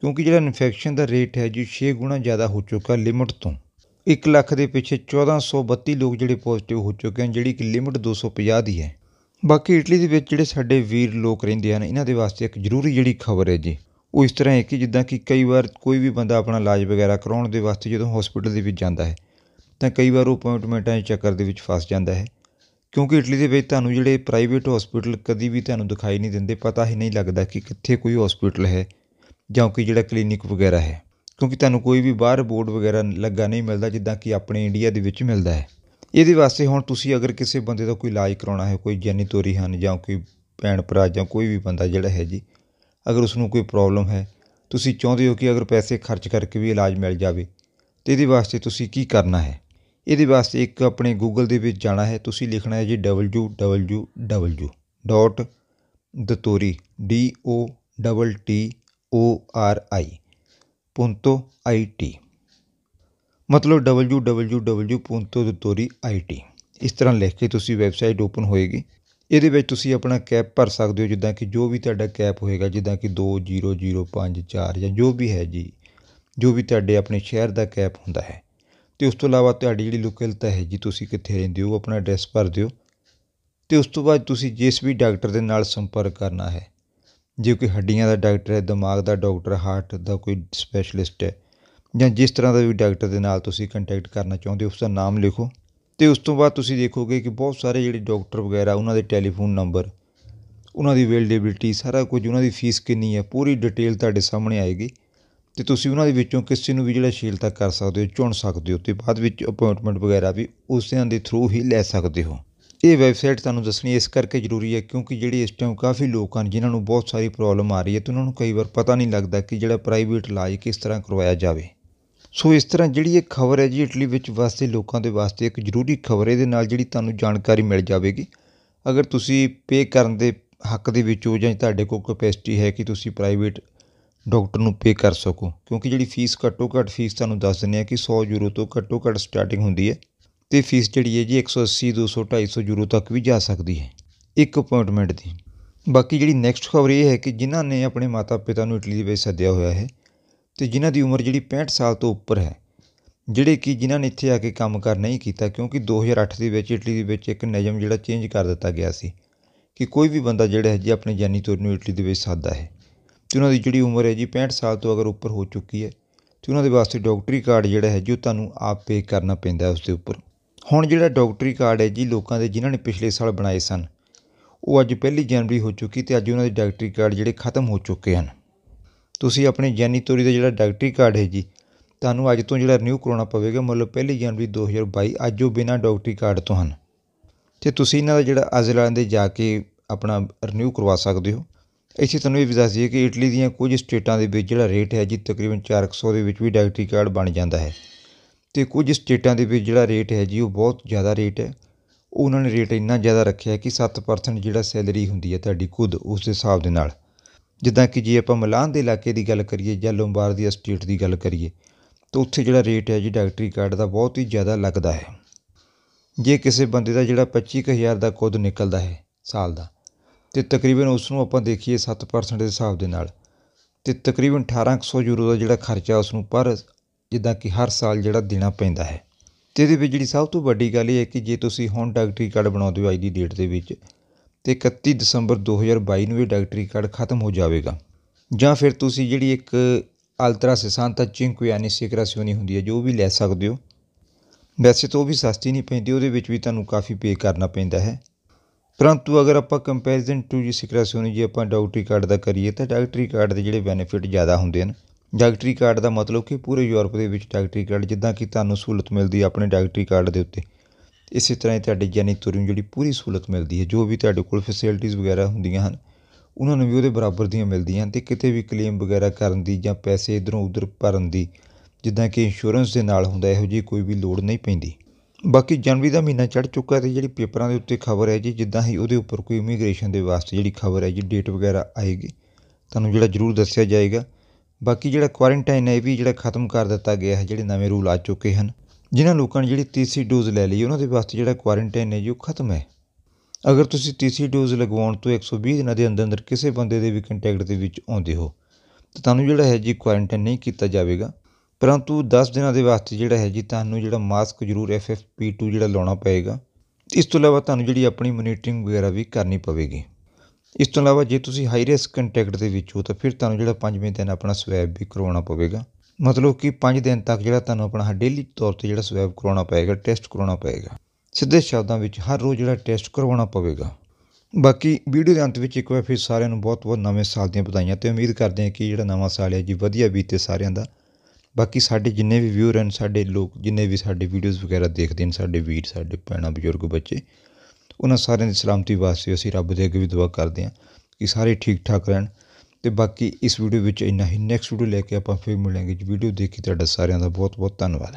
ਕਿਉਂਕਿ ਜਿਹੜਾ ਇਨਫੈਕਸ਼ਨ ਦਾ ਰੇਟ ਹੈ ਜੀ 6 ਗੁਣਾ ਜ਼ਿਆਦਾ ਹੋ ਚੁੱਕਾ ਲਿਮਟ ਤੋਂ 1 ਲੱਖ ਦੇ ਪਿੱਛੇ 1432 ਲੋਕ ਜਿਹੜੇ ਪੋਜ਼ਿਟਿਵ ਹੋ ਚੁੱਕੇ ਹਨ ਜਿਹੜੀ ਕਿ ਲਿਮਟ 250 ਦੀ ਹੈ ਬਾਕੀ ਇਟਲੀ ਦੇ ਵਿੱਚ ਜਿਹੜੇ ਸਾਡੇ ਵੀਰ ਲੋਕ ਰਹਿੰਦੇ ਹਨ ਇਹਨਾਂ ਦੇ ਵਾਸਤੇ ਇੱਕ ਜ਼ਰੂਰੀ ਜਿਹੜੀ ਖਬਰ ਹੈ ਜੀ ਉਹ ਇਸ ਤਰ੍ਹਾਂ ਹੈ ਕਿ ਜਿੱਦਾਂ ਕਿ ਕਈ ਵਾਰ ਕੋਈ ਵੀ ਬੰਦਾ ਆਪਣਾ ਇਲਾਜ ਵਗੈਰਾ ਕਰਾਉਣ ਦੇ ਵਾਸਤੇ ਜਦੋਂ ਹਸਪੀਟਲ ਦੇ ਵਿੱਚ ਜਾਂਦਾ ਹੈ ਤਾਂ ਕਈ ਵਾਰ ਉਹ ਅਪਾਇੰਟਮੈਂਟਾਂ ਦੇ ਚੱਕਰ ਦੇ ਵਿੱਚ ਫਸ ਜਾਂਦਾ ਹੈ ਕਿਉਂਕਿ ਇਟਲੀ ਦੇ ਵਿੱਚ ਤੁਹਾਨੂੰ ਜਿਹੜੇ ਪ੍ਰਾਈਵੇਟ ਹਸਪੀਟਲ ਕਦੀ ਵੀ ਤੁਹਾਨੂੰ ਦਿਖਾਈ ਨਹੀਂ ਦਿੰਦੇ ਪਤਾ ਹੀ ਨਹੀਂ ਲੱਗਦਾ ਕਿ ਕਿੱਥੇ ਕੋਈ ਹਸਪੀਟਲ ਹੈ ਜਾਂ ਕਿ ਜਿਹੜਾ ਕਲੀਨਿਕ ਵਗੈਰਾ ਹੈ ਕਿਉਂਕਿ ਤੁਹਾਨੂੰ ਕੋਈ ਵੀ ਬਾਹਰ ਬੋਰਡ ਵਗੈਰਾ ਲੱਗਾ ਨਹੀਂ ਮਿਲਦਾ ਜਿੱਦਾਂ ਕਿ ਆਪਣੇ ਇੰਡੀਆ ਦੇ ਵਿੱਚ ਮਿਲਦਾ ਹੈ ਇਹਦੇ ਵਾਸਤੇ ਹੁਣ ਤੁਸੀਂ ਅਗਰ ਕਿਸੇ ਬੰਦੇ ਦਾ ਕੋਈ ਇਲਾਜ ਕਰਾਉਣਾ ਹੈ ਕੋਈ ਜੈਨੀਤੋਰੀ ਹਨ ਜਾਂ ਕੋਈ ਭੈਣ ਭਰਾ ਜਾਂ ਕੋਈ ਵੀ ਬੰਦਾ ਜਿਹੜਾ ਹੈ ਜੀ ਅਗਰ ਉਸ ਨੂੰ ਕੋਈ ਪ੍ਰੋਬਲਮ ਹੈ ਤੁਸੀਂ ਚਾਹੁੰਦੇ ਹੋ ਕਿ ਅਗਰ ਪੈਸੇ ਖਰਚ ਕਰਕੇ ਵੀ ਇਲਾਜ ਮਿਲ ਜਾਵੇ ਤੇ ਇਹਦੇ ਵਾਸਤੇ ਤੁਸੀਂ ਕੀ ਕਰਨਾ ਹੈ ਇਹਦੇ ਵਾਸਤੇ ਇੱਕ ਆਪਣੇ ਗੂਗਲ ਦੇ ਵਿੱਚ ਜਾਣਾ ਹੈ ਤੁਸੀਂ ਲਿਖਣਾ ਹੈ ਜੀ ਡਬਲਯੂ ਮਤਲਬ www.punto.it ਇਸ ਤਰ੍ਹਾਂ ਲਿਖ ਕੇ ਤੁਸੀਂ ਵੈਬਸਾਈਟ ਓਪਨ ਹੋਏਗੀ ਇਹਦੇ ਵਿੱਚ ਤੁਸੀਂ ਆਪਣਾ ਕੈਪ ਭਰ ਸਕਦੇ ਹੋ ਜਿੱਦਾਂ ਕਿ ਜੋ ਵੀ ਤੁਹਾਡਾ ਕੈਪ ਹੋਏਗਾ ਜਿੱਦਾਂ ਕਿ 20054 ਜਾਂ ਜੋ ਵੀ ਹੈ ਜੀ ਜੋ ਵੀ ਤੁਹਾਡੇ ਆਪਣੇ ਸ਼ਹਿਰ ਦਾ ਕੈਪ ਹੁੰਦਾ ਹੈ ਤੇ ਉਸ ਤੋਂ ਇਲਾਵਾ ਤੁਹਾਡੀ ਜਿਹੜੀ ਲੋਕੈਲਤਾ ਹੈ ਜੀ ਤੁਸੀਂ ਕਿੱਥੇ ਰਹਿੰਦੇ ਹੋ ਆਪਣਾ ਐਡਰੈਸ ਭਰ ਦਿਓ ਤੇ ਉਸ ਤੋਂ ਬਾਅਦ ਤੁਸੀਂ ਜਿਸ ਵੀ ਡਾਕਟਰ ਦੇ ਨਾਲ ਸੰਪਰਕ ਕਰਨਾ ਹੈ ਜੇ ਕੋਈ ਹੱਡੀਆਂ ਦਾ ਡਾਕਟਰ ਹੈ ਦਿਮਾਗ ਦਾ ਡਾਕਟਰ ਹਾਰਟ ਦਾ ਕੋਈ ਸਪੈਸ਼ਲਿਸਟ ਹੈ ਜਾਂ ਜਿਸ ਤਰ੍ਹਾਂ ਦਾ ਵੀ ਡਾਕਟਰ ਦੇ ਨਾਲ ਤੁਸੀਂ ਕੰਟੈਕਟ ਕਰਨਾ ਚਾਹੁੰਦੇ ਹੋ ਉਸ ਦਾ ਨਾਮ ਲਿਖੋ ਤੇ ਉਸ ਤੋਂ ਬਾਅਦ ਤੁਸੀਂ ਦੇਖੋਗੇ ਕਿ ਬਹੁਤ ਸਾਰੇ ਜਿਹੜੇ ਡਾਕਟਰ ਵਗੈਰਾ ਉਹਨਾਂ ਦੇ ਟੈਲੀਫੋਨ ਨੰਬਰ ਉਹਨਾਂ ਦੀ ਅਵੇਲੇਬਿਲਟੀ ਸਾਰਾ ਕੁਝ ਉਹਨਾਂ ਦੀ ਫੀਸ ਕਿੰਨੀ ਹੈ ਪੂਰੀ ਡਿਟੇਲ ਤੁਹਾਡੇ ਸਾਹਮਣੇ ਆਏਗੀ ਤੇ ਤੁਸੀਂ ਉਹਨਾਂ ਦੇ ਵਿੱਚੋਂ ਕਿਸੇ ਨੂੰ ਵੀ ਜਿਹੜਾ ਸ਼ੀਲਤਾ ਕਰ ਸਕਦੇ ਹੋ ਚੁਣ ਸਕਦੇ ਹੋ ਤੇ ਬਾਅਦ ਵਿੱਚ ਅਪਾਇੰਟਮੈਂਟ ਵਗੈਰਾ ਵੀ ਉਸਿਆਂ ਦੇ ਥਰੂ ਹੀ ਲੈ ਸਕਦੇ ਹੋ ਇਹ ਵੈਬਸਾਈਟ ਤੁਹਾਨੂੰ ਦੱਸਣੀ ਇਸ ਕਰਕੇ ਜ਼ਰੂਰੀ ਹੈ ਕਿਉਂਕਿ ਜਿਹੜੇ ਇਸ ਟਾਈਮ ਕਾਫੀ ਲੋਕ ਹਨ ਜਿਨ੍ਹਾਂ ਨੂੰ ਬਹੁਤ ਸਾਰੀ ਪ੍ਰੋਬਲਮ ਆ ਰਹੀ ਹੈ ਤੇ ਉਹਨਾਂ ਨੂੰ ਕਈ ਵਾਰ ਪਤਾ ਨਹੀਂ ਲੱਗਦਾ ਕਿ ਜਿਹੜਾ ਪ੍ਰਾਈਵੇਟ ਇਲਾਜ ਕਿਸ ਤਰ੍ਹਾਂ ਕਰਵਾਇਆ ਜਾਵੇ ਸੋ ਇਸ ਤਰ੍ਹਾਂ ਜਿਹੜੀ ਇਹ ਖਬਰ ਹੈ ਜੀ ਇਟਲੀ ਵਿੱਚ ਵਸਦੇ ਲੋਕਾਂ ਦੇ ਵਾਸਤੇ ਇੱਕ ਜ਼ਰੂਰੀ ਖਬਰ ਇਹਦੇ ਨਾਲ ਜਿਹੜੀ ਤੁਹਾਨੂੰ ਜਾਣਕਾਰੀ ਮਿਲ ਜਾਵੇਗੀ ਅਗਰ ਤੁਸੀਂ ਪੇ ਕਰਨ ਦੇ ਹੱਕ ਦੇ ਵਿੱਚ ਹੋ ਜਾਂ ਤੁਹਾਡੇ ਕੋਲ ਕਪੈਸਿਟੀ ਹੈ ਕਿ ਤੁਸੀਂ ਪ੍ਰਾਈਵੇਟ ਡਾਕਟਰ ਨੂੰ ਪੇ ਕਰ ਸਕੋ ਕਿਉਂਕਿ ਜਿਹੜੀ ਫੀਸ ਘੱਟੋ ਘੱਟ ਫੀਸ ਤੁਹਾਨੂੰ ਦੱਸ ਦਿੰਦੇ ਆ ਕਿ 100 ਯੂਰੋ ਤੋਂ ਘੱਟੋ ਘੱਟ ਸਟਾਰਟਿੰਗ ਹੁੰਦੀ ਹੈ ਤੇ ਫੀਸ ਜਿਹੜੀ ਹੈ ਜੀ 180 200 250 ਯੂਰੋ ਤੱਕ ਵੀ ਜਾ ਸਕਦੀ ਹੈ ਇੱਕ ਅਪਾਇੰਟਮੈਂਟ ਦੀ ਬਾਕੀ ਜਿਹੜੀ ਨੈਕਸਟ ਖਬਰ ਇਹ ਹੈ ਕਿ ਜਿਨ੍ਹਾਂ ਨੇ ਆਪਣੇ ਮਾਤਾ-ਪਿਤਾ ਨੂੰ ਇਟਲੀ ਦੇ ਵਿੱਚ ਸੱਦਿਆ ਹੋਇਆ ਹੈ ਤੇ ਜਿਨ੍ਹਾਂ ਦੀ ਉਮਰ ਜਿਹੜੀ 65 ਸਾਲ ਤੋਂ ਉੱਪਰ ਹੈ ਜਿਹੜੇ ਕਿ ਜਿਨ੍ਹਾਂ ਨੇ ਇੱਥੇ ਆ ਕੇ ਕੰਮ ਕਰ ਨਹੀਂ ਕੀਤਾ ਕਿਉਂਕਿ 2008 ਦੇ ਵਿੱਚ ਇਟਲੀ ਦੇ ਵਿੱਚ ਇੱਕ ਨਿਯਮ ਜਿਹੜਾ ਚੇਂਜ ਕਰ ਦਿੱਤਾ ਗਿਆ ਸੀ ਕਿ ਕੋਈ ਵੀ ਬੰਦਾ ਜਿਹੜਾ ਹੈ ਜੀ ਆਪਣੀ ਜਾਨੀ ਤੌਰ ਨੂੰ ਇਟਲੀ ਦੇ ਵਿੱਚ ਸਾਦਾ ਹੈ ਤੇ ਉਹਨਾਂ ਦੀ ਜਿਹੜੀ ਉਮਰ ਹੈ ਜੀ 65 ਸਾਲ ਤੋਂ ਅਗਰ ਉੱਪਰ ਹੋ ਚੁੱਕੀ ਹੈ ਤੇ ਉਹਨਾਂ ਦੇ ਵਾਸਤੇ ਡਾਕਟਰੀ ਕਾਰਡ ਜਿਹੜਾ ਹੈ ਜੀ ਉਹ ਤੁਹਾਨੂੰ ਆਪ ਪੇ ਕਰਨਾ ਪੈਂਦਾ ਉਸ ਦੇ ਉੱਪਰ ਹੁਣ ਜਿਹੜਾ ਡਾਕਟਰੀ ਕਾਰਡ ਹੈ ਜੀ ਲੋਕਾਂ ਦੇ ਜਿਨ੍ਹਾਂ ਨੇ ਪਿਛਲੇ ਸਾਲ ਬਣਾਏ ਸਨ ਉਹ ਅੱਜ 1 ਜਨਵਰੀ ਹੋ ਚੁੱਕੀ ਤੇ ਅੱਜ ਉਹਨਾਂ ਦੇ ਡਾਕਟਰੀ ਕਾਰਡ ਜਿਹੜੇ ਖਤਮ ਹੋ ਚੁੱਕੇ ਹਨ ਤੁਸੀਂ ਆਪਣੇ ਜੈਨੀਤੋਰੀ ਦਾ ਜਿਹੜਾ ਡਾਕਟਰੀ ਕਾਰਡ ਹੈ ਜੀ ਤੁਹਾਨੂੰ ਅੱਜ ਤੋਂ ਜਿਹੜਾ ਰਿਨਿਊ ਕਰਾਉਣਾ ਪਵੇਗਾ ਮਤਲਬ ਪਹਿਲੀ ਜਨਵਰੀ 2022 ਅੱਜ ਉਹ ਬਿਨਾਂ ਡਾਕਟਰੀ ਕਾਰਡ ਤੋਂ ਹਨ ਤੇ ਤੁਸੀਂ ਇਹਨਾਂ ਦਾ ਜਿਹੜਾ ਅਜ਼ਲਾਂ ਦੇ ਜਾ ਕੇ ਆਪਣਾ ਰਿਨਿਊ ਕਰਵਾ ਸਕਦੇ ਹੋ ਇੱਥੇ ਤੁਹਾਨੂੰ ਇਹ ਵੀ ਦੱਸ ਦਈਏ ਕਿ ਇਟਲੀ ਦੀਆਂ ਕੁਝ ਸਟੇਟਾਂ ਦੇ ਵਿੱਚ ਜਿਹੜਾ ਰੇਟ ਹੈ ਜੀ ਤਕਰੀਬਨ 400 ਦੇ ਵਿੱਚ ਵੀ ਡਾਕਟਰੀ ਕਾਰਡ ਬਣ ਜਾਂਦਾ ਹੈ ਤੇ ਕੁਝ ਸਟੇਟਾਂ ਦੇ ਵਿੱਚ ਜਿਹੜਾ ਰੇਟ ਹੈ ਜੀ ਉਹ ਬਹੁਤ ਜ਼ਿਆਦਾ ਰੇਟ ਹੈ ਉਹਨਾਂ ਨੇ ਰੇਟ ਇੰਨਾ ਜ਼ਿਆਦਾ ਰੱਖਿਆ ਕਿ 7% ਜਿਹੜਾ ਸੈਲਰੀ ਹੁੰਦੀ ਹੈ ਤੁਹਾਡੀ ਖੁਦ ਉਸ ਦੇ ਹਿਸਾਬ ਦੇ ਨਾਲ ਜਿੱਦਾਂ ਕਿ ਜੇ ਆਪਾਂ ਮਿਲਾਨ ਦੇ ਇਲਾਕੇ ਦੀ ਗੱਲ ਕਰੀਏ ਜਾਂ ਲੋਂਬਾਰਦੀਆ ਸਟੇਟ ਦੀ ਗੱਲ ਕਰੀਏ ਤਾਂ ਉੱਥੇ ਜਿਹੜਾ ਰੇਟ ਹੈ ਜੀ ਡਾਕਟਰੀ ਕਾਰਡ ਦਾ ਬਹੁਤ ਹੀ ਜ਼ਿਆਦਾ ਲੱਗਦਾ ਹੈ ਜੇ ਕਿਸੇ ਬੰਦੇ ਦਾ ਜਿਹੜਾ 25000 ਦਾ ਕੁਦ ਨਿਕਲਦਾ ਹੈ ਸਾਲ ਦਾ ਤੇ ਤਕਰੀਬਨ ਉਸ ਨੂੰ ਆਪਾਂ ਦੇਖੀਏ 7% ਦੇ ਹਿਸਾਬ ਦੇ ਨਾਲ ਤੇ ਤਕਰੀਬਨ 1800 ਯੂਰੋ ਦਾ ਜਿਹੜਾ ਖਰਚਾ ਉਸ ਨੂੰ ਪਰ ਜਿੱਦਾਂ ਕਿ ਹਰ ਸਾਲ ਜਿਹੜਾ ਦੇਣਾ ਪੈਂਦਾ ਹੈ ਤੇ ਇਹਦੇ ਵਿੱਚ ਜਿਹੜੀ ਸਭ ਤੋਂ ਵੱਡੀ ਗੱਲ ਇਹ ਹੈ ਕਿ ਜੇ ਤੁਸੀਂ ਹੁਣ ਡਾਕਟਰੀ ਕਾਰਡ ਬਣਾਉਂਦੇ ਹੋ ਅੱਜ ਦੀ ਡੇਟ ਦੇ ਵਿੱਚ ਤੇ 31 ਦਸੰਬਰ 2022 ਨੂੰ ਇਹ ਡਾਕਟਰੀ ਕਾਰਡ ਖਤਮ ਹੋ ਜਾਵੇਗਾ ਜਾਂ ਫਿਰ ਤੁਸੀਂ ਜਿਹੜੀ ਇੱਕ ਅਲਟਰਾ ਸਸਾਂਤਾ ਚਿੰਕ ਯਾਨੀ ਚਿੰਕੁਇਆਨੀਸਿਕਰਾਸਿਓਨੀ ਹੁੰਦੀ ਹੈ ਜੋ ਵੀ ਲੈ ਸਕਦੇ ਹੋ ਵੈਸੇ ਤਾਂ ਉਹ ਵੀ ਸਸਤੀ ਨਹੀਂ ਪੈਂਦੀ ਉਹਦੇ ਵਿੱਚ ਵੀ ਤੁਹਾਨੂੰ ਕਾਫੀ ਪੇ ਕਰਨਾ ਪੈਂਦਾ ਹੈ ਪਰੰਤੂ ਅਗਰ ਆਪਾਂ ਕੰਪੈਰੀਜ਼ਨ ਟੂ ਜੀ ਸਿਕਰਾਸਿਓਨੀ ਜੇ ਆਪਾਂ ਡਾਕਟਰੀ ਕਾਰਡ ਦਾ ਕਰੀਏ ਤਾਂ ਡਾਕਟਰੀ ਕਾਰਡ ਦੇ ਜਿਹੜੇ ਬੈਨੀਫਿਟ ਜ਼ਿਆਦਾ ਹੁੰਦੇ ਹਨ ਡਾਕਟਰੀ ਕਾਰਡ ਦਾ ਮਤਲਬ ਕਿ ਪੂਰੇ ਯੂਰਪ ਦੇ ਵਿੱਚ ਡਾਕਟਰੀ ਕਾਰਡ ਜਿੱਦਾਂ ਕਿ ਤੁਹਾਨੂੰ ਸਹੂਲਤ ਮਿਲਦੀ ਆਪਣੇ ਡਾਕਟਰੀ ਕਾਰਡ ਦੇ ਉੱਤੇ ਇਸੇ ਤਰ੍ਹਾਂ ਹੀ ਤੁਹਾਡੇ ਯਾਨੀ ਤੁਰੀ ਜਿਹੜੀ ਪੂਰੀ ਸਹੂਲਤ ਮਿਲਦੀ ਹੈ ਜੋ ਵੀ ਤੁਹਾਡੇ ਕੋਲ ਫੈਸਿਲਿਟੀਜ਼ ਵਗੈਰਾ ਹੁੰਦੀਆਂ ਹਨ ਉਹਨਾਂ ਨੂੰ ਵੀ ਉਹਦੇ ਬਰਾਬਰ ਦੀਆਂ ਮਿਲਦੀਆਂ ਤੇ ਕਿਤੇ ਵੀ ਕਲੇਮ ਵਗੈਰਾ ਕਰਨ ਦੀ ਜਾਂ ਪੈਸੇ ਇਧਰੋਂ ਉਧਰ ਭਰਨ ਦੀ ਜਿੱਦਾਂ ਕਿ ਇੰਸ਼ੋਰੈਂਸ ਦੇ ਨਾਲ ਹੁੰਦਾ ਇਹੋ ਜਿਹੀ ਕੋਈ ਵੀ ਲੋੜ ਨਹੀਂ ਪੈਂਦੀ ਬਾਕੀ ਜਨਵਰੀ ਦਾ ਮਹੀਨਾ ਚੜ ਚੁੱਕਾ ਤੇ ਜਿਹੜੀ ਪੇਪਰਾਂ ਦੇ ਉੱਤੇ ਖਬਰ ਹੈ ਜੀ ਜਿੱਦਾਂ ਹੀ ਉਹਦੇ ਉੱਪਰ ਕੋਈ ਇਮੀਗ੍ਰੇਸ਼ਨ ਦੇ ਵਾਸਤੇ ਜਿਹੜੀ ਖਬਰ ਹੈ ਜੀ ਡੇਟ ਵਗੈਰਾ ਆਏਗੀ ਤੁਹਾਨੂੰ ਜਿਹੜਾ ਜ਼ਰੂਰ ਦੱਸਿਆ ਜਾਏਗਾ ਬਾਕੀ ਜਿਹੜਾ ਕੁਆਰੰਟਾਈਨ ਹੈ ਇਹ ਵੀ ਜਿਹੜਾ ਖਤਮ ਕਰ ਦਿੱਤਾ ਗਿਆ ਹੈ ਜਿਹੜੇ ਨਵੇਂ ਰੂਲ ਆ ਚੁੱਕੇ ਹਨ ਜਿਨ੍ਹਾਂ ਲੋਕਾਂ ਨੇ ਜਿਹੜੀ ਤੀਸਰੀ ਡੋਜ਼ ਲੈ ਲਈ ਉਹਨਾਂ ਦੇ ਵਾਸਤੇ ਜਿਹੜਾ ਕੁਆਰੰਟਾਈਨ ਹੈ ਜੀ ਉਹ ਖਤਮ ਹੈ ਅਗਰ ਤੁਸੀਂ ਤੀਸਰੀ ਡੋਜ਼ ਲਗਵਾਉਣ ਤੋਂ 120 ਦਿਨਾਂ ਦੇ ਅੰਦਰ ਅੰਦਰ ਕਿਸੇ ਬੰਦੇ ਦੇ ਵੀ ਕੰਟੈਕਟ ਦੇ ਵਿੱਚ ਆਉਂਦੇ ਹੋ ਤਾਂ ਤੁਹਾਨੂੰ ਜਿਹੜਾ ਹੈ ਜੀ ਕੁਆਰੰਟਾਈਨ ਨਹੀਂ ਕੀਤਾ ਜਾਵੇਗਾ ਪਰੰਤੂ 10 ਦਿਨਾਂ ਦੇ ਵਾਸਤੇ ਜਿਹੜਾ ਹੈ ਜੀ ਤੁਹਾਨੂੰ ਜਿਹੜਾ ਮਾਸਕ ਜ਼ਰੂਰ FFP2 ਜਿਹੜਾ ਲਾਉਣਾ ਪਏਗਾ ਇਸ ਤੋਂ ਇਲਾਵਾ ਤੁਹਾਨੂੰ ਜਿਹੜੀ ਆਪਣੀ ਮੋਨੀਟਰਿੰਗ ਵਗੈਰਾ ਵੀ ਕਰਨੀ ਪਵੇਗੀ ਇਸ ਤੋਂ ਇਲਾਵਾ ਜੇ ਤੁਸੀਂ ਹਾਈ ਰਿਸਕ ਕੰਟੈਕਟ ਦੇ ਵਿੱਚ ਹੋ ਤਾਂ ਫਿਰ ਤੁਹਾਨੂੰ ਜਿਹੜਾ 5ਵੇਂ ਦਿਨ ਆਪਣਾ ਸਵੈਬ ਵੀ ਕਰਵਾਉਣਾ ਪਵੇਗਾ ਮਤਲਬ ਕਿ 5 ਦਿਨ ਤੱਕ ਜਿਹੜਾ ਤੁਹਾਨੂੰ ਆਪਣਾ ਡੇਲੀ ਤੌਰ ਤੇ ਜਿਹੜਾ ਸਵੈਬ ਕਰਾਉਣਾ ਪਏਗਾ ਟੈਸਟ ਕਰਾਉਣਾ ਪਏਗਾ ਸਿੱਧੇ ਸ਼ਬਦਾਂ ਵਿੱਚ ਹਰ ਰੋਜ਼ ਜਿਹੜਾ ਟੈਸਟ ਕਰਵਾਉਣਾ ਪਵੇਗਾ ਬਾਕੀ ਵੀਡੀਓ ਦੇ ਅੰਤ ਵਿੱਚ ਇੱਕ ਵਾਰ ਫਿਰ ਸਾਰਿਆਂ ਨੂੰ ਬਹੁਤ-ਬਹੁਤ ਨਵੇਂ ਸਾਲ ਦੀਆਂ ਵਧਾਈਆਂ ਤੇ ਉਮੀਦ ਕਰਦੇ ਹਾਂ ਕਿ ਜਿਹੜਾ ਨਵਾਂ ਸਾਲ ਹੈ ਜੀ ਵਧੀਆ ਬੀਤੇ ਸਾਰਿਆਂ ਦਾ ਬਾਕੀ ਸਾਡੇ ਜਿੰਨੇ ਵੀ ਵਿਊਅਰ ਹਨ ਸਾਡੇ ਲੋਕ ਜਿੰਨੇ ਵੀ ਸਾਡੇ ਵੀਡੀਓਜ਼ ਵਗੈਰਾ ਦੇਖਦੇ ਨੇ ਸਾਡੇ ਵੀਰ ਸਾਡੇ ਪੈਣਾ ਬਜ਼ੁਰਗ ਬੱਚੇ ਉਹਨਾਂ ਸਾਰਿਆਂ ਦੀ ਸਲਾਮਤੀ ਵਾਸਤੇ ਅਸੀਂ ਰੱਬ ਦੇ ਅੱਗੇ ਵੀ ਦੁਆ ਕਰਦੇ ਹਾਂ ਕਿ ਸਾਰੇ ਠੀਕ ਠਾਕ ਰਹਿਣ ਅਤੇ ਬਾਕੀ ਇਸ ਵੀਡੀਓ ਵਿੱਚ ਇੰਨਾ ਹੀ ਨੈਕਸਟ ਵੀਡੀਓ ਲੈ ਕੇ ਆਪਾਂ ਫਿਰ ਮਿਲਾਂਗੇ ਜੀ ਵੀਡੀਓ ਦੇਖੀ ਤੁਹਾਡਾ ਸਾਰਿਆਂ ਦਾ ਬਹੁਤ ਬਹੁਤ ਧੰਨਵਾਦ